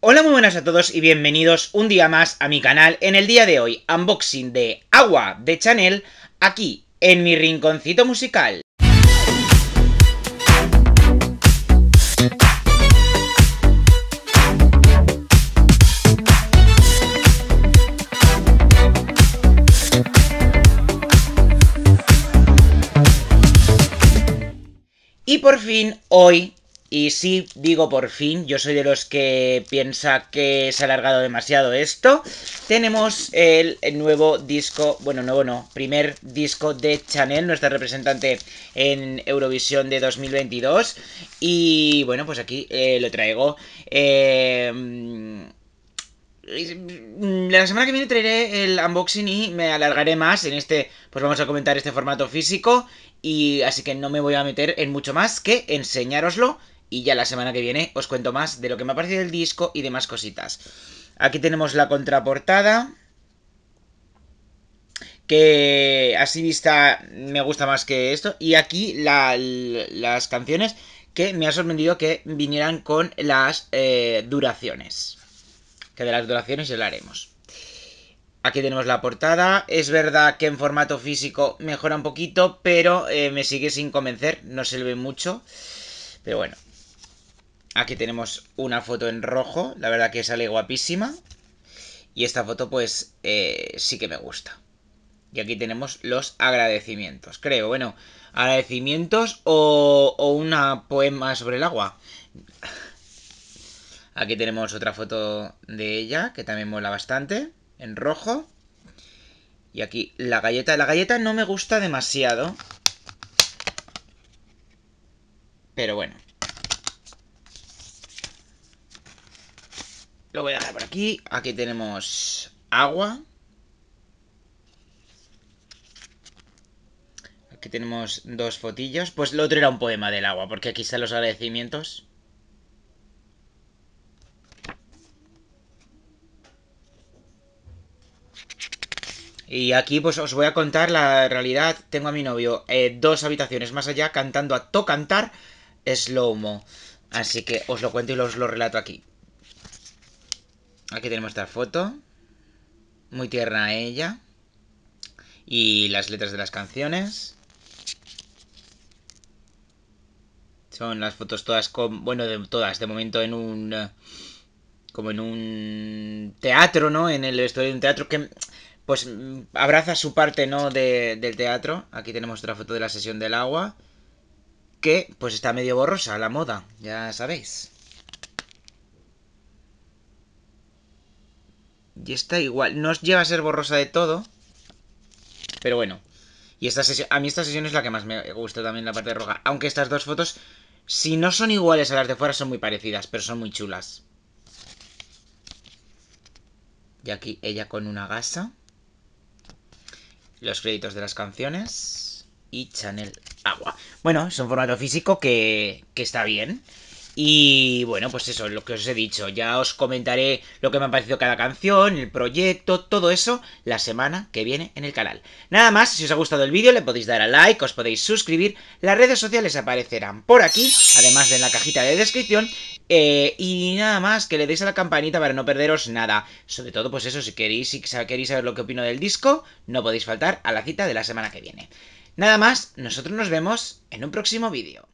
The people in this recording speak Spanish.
Hola muy buenas a todos y bienvenidos un día más a mi canal. En el día de hoy, unboxing de Agua de Chanel, aquí en mi rinconcito musical. Y por fin, hoy y sí, digo por fin, yo soy de los que piensa que se ha alargado demasiado esto. Tenemos el nuevo disco, bueno, nuevo no, primer disco de Chanel, nuestra representante en Eurovisión de 2022. Y bueno, pues aquí eh, lo traigo. Em, la semana que viene traeré el unboxing y me alargaré más en este, pues vamos a comentar este formato físico y así que no me voy a meter en mucho más que enseñároslo y ya la semana que viene os cuento más de lo que me ha parecido el disco y demás cositas. Aquí tenemos la contraportada, que así vista me gusta más que esto, y aquí las canciones que me ha sorprendido que vinieran con las eh, duraciones, que de las duraciones ya haremos. Aquí tenemos la portada. Es verdad que en formato físico mejora un poquito, pero eh, me sigue sin convencer. No se ve mucho. Pero bueno, Aquí tenemos una foto en rojo, la verdad que sale guapísima. Y esta foto pues eh, sí que me gusta. Y aquí tenemos los agradecimientos, creo. Bueno, agradecimientos o, o una poema sobre el agua. Aquí tenemos otra foto de ella, que también mola bastante, en rojo. Y aquí la galleta. La galleta no me gusta demasiado. Pero bueno. voy a dejar por aquí. Aquí tenemos agua. Aquí tenemos dos fotillos. Pues lo otro era un poema del agua, porque aquí están los agradecimientos. Y aquí pues os voy a contar la realidad. Tengo a mi novio eh, dos habitaciones más allá cantando a to cantar slow-mo. Así que os lo cuento y os lo relato aquí. Aquí tenemos esta foto. Muy tierna ella. Y las letras de las canciones. Son las fotos todas con... Bueno, de todas. De momento en un... Eh, como en un teatro, ¿no? En el estudio de un teatro que... Pues mm, abraza su parte, ¿no? De, del teatro. Aquí tenemos otra foto de la sesión del agua. Que, pues está medio borrosa la moda. Ya sabéis. Y está igual. No lleva a ser borrosa de todo. Pero bueno. Y esta sesión, a mí esta sesión es la que más me gusta también la parte roja. Aunque estas dos fotos, si no son iguales a las de fuera, son muy parecidas, pero son muy chulas. Y aquí ella con una gasa. Los créditos de las canciones. Y Chanel Agua. Bueno, es un formato físico que, que está bien. Y bueno, pues eso, lo que os he dicho. Ya os comentaré lo que me ha parecido cada canción, el proyecto, todo eso la semana que viene en el canal. Nada más, si os ha gustado el vídeo le podéis dar a like, os podéis suscribir. Las redes sociales aparecerán por aquí, además de en la cajita de descripción. Eh, y nada más, que le deis a la campanita para no perderos nada. Sobre todo, pues eso, si queréis, si queréis saber lo que opino del disco, no podéis faltar a la cita de la semana que viene. Nada más, nosotros nos vemos en un próximo vídeo.